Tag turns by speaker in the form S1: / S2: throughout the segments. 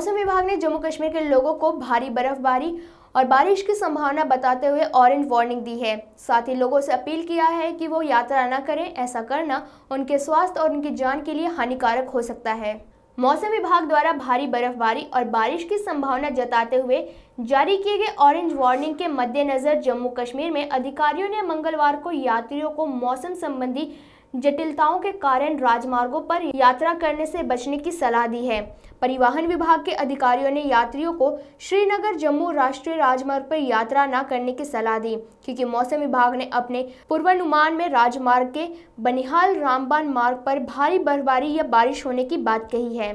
S1: मौसम विभाग ने जम्मू कश्मीर के लोगों को भारी बर्फबारी और बारिश की संभावना बताते हुए ऑरेंज वार्निंग दी है साथ ही लोगों से अपील किया है कि वो यात्रा न करें ऐसा करना उनके स्वास्थ्य और उनकी जान के लिए हानिकारक हो सकता है मौसम विभाग द्वारा भारी बर्फबारी और बारिश की संभावना जताते हुए जारी किए गए ऑरेंज वार्निंग के मद्देनज़र जम्मू कश्मीर में अधिकारियों ने मंगलवार को यात्रियों को मौसम संबंधी जटिलताओं के कारण राजमार्गों पर यात्रा करने से बचने की सलाह दी है परिवहन विभाग के अधिकारियों ने यात्रियों को श्रीनगर जम्मू राष्ट्रीय राजमार्ग पर यात्रा न करने की सलाह दी क्योंकि मौसम विभाग ने अपने पूर्वानुमान में राजमार्ग के बनिहाल रामबान मार्ग पर भारी बर्फबारी या बारिश होने की बात कही है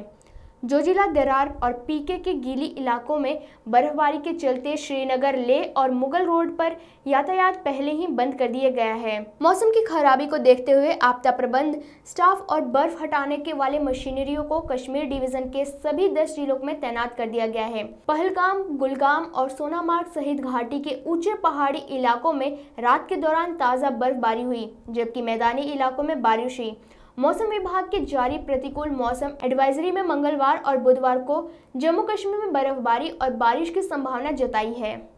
S1: जोजिला दरार और पीके के गीली इलाकों में बर्फबारी के चलते श्रीनगर ले और मुगल रोड पर यातायात पहले ही बंद कर दिया गया है मौसम की खराबी को देखते हुए आपदा प्रबंध स्टाफ और बर्फ हटाने के वाले मशीनरियों को कश्मीर डिवीजन के सभी दस जिलों में तैनात कर दिया गया है पहलगाम गुलगाम और सोनामार्ग सहित घाटी के ऊंचे पहाड़ी इलाकों में रात के दौरान ताज़ा बर्फबारी हुई जबकि मैदानी इलाकों में बारिश हुई मौसम विभाग के जारी प्रतिकूल मौसम एडवाइजरी में मंगलवार और बुधवार को जम्मू कश्मीर में बर्फबारी और बारिश की संभावना जताई है